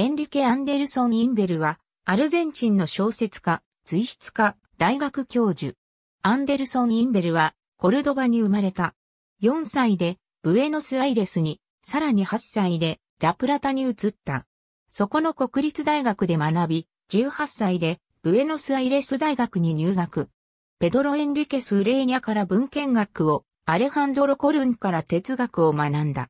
エンリケ・アンデルソン・インベルは、アルゼンチンの小説家、随筆家、大学教授。アンデルソン・インベルは、コルドバに生まれた。4歳で、ブエノスアイレスに、さらに8歳で、ラプラタに移った。そこの国立大学で学び、18歳で、ブエノスアイレス大学に入学。ペドロ・エンリケス・レーニャから文献学を、アレハンドロ・コルンから哲学を学んだ。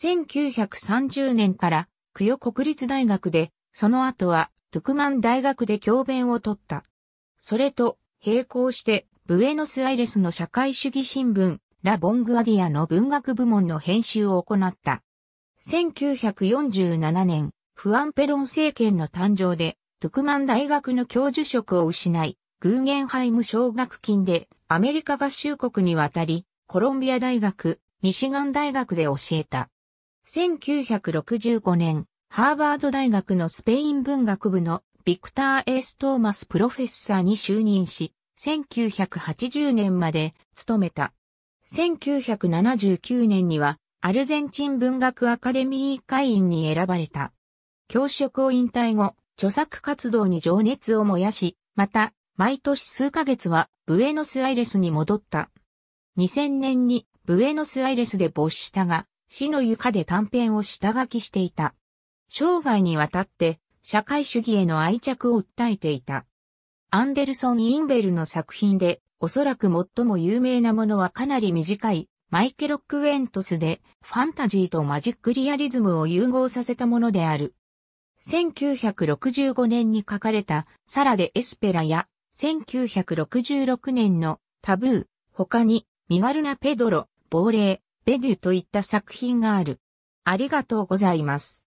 1930年からクヨ国立大学で、その後は、トゥクマン大学で教鞭を取った。それと、並行して、ブエノスアイレスの社会主義新聞、ラ・ボングアディアの文学部門の編集を行った。1947年、フアンペロン政権の誕生で、トゥクマン大学の教授職を失い、グーゲンハイム奨学金でアメリカ合衆国に渡り、コロンビア大学、ミシガン大学で教えた。1965年、ハーバード大学のスペイン文学部のビクター・エース・トーマス・プロフェッサーに就任し、1980年まで務めた。1979年には、アルゼンチン文学アカデミー会員に選ばれた。教職を引退後、著作活動に情熱を燃やし、また、毎年数ヶ月はブエノスアイレスに戻った。2000年にブエノスアイレスで没したが、死の床で短編を下書きしていた。生涯にわたって社会主義への愛着を訴えていた。アンデルソン・インベルの作品で、おそらく最も有名なものはかなり短い、マイケロック・ウェントスで、ファンタジーとマジックリアリズムを融合させたものである。1965年に書かれた、サラデ・エスペラや、1966年のタブー、他に、身軽なペドロ、亡霊、デデューといった作品がある。ありがとうございます。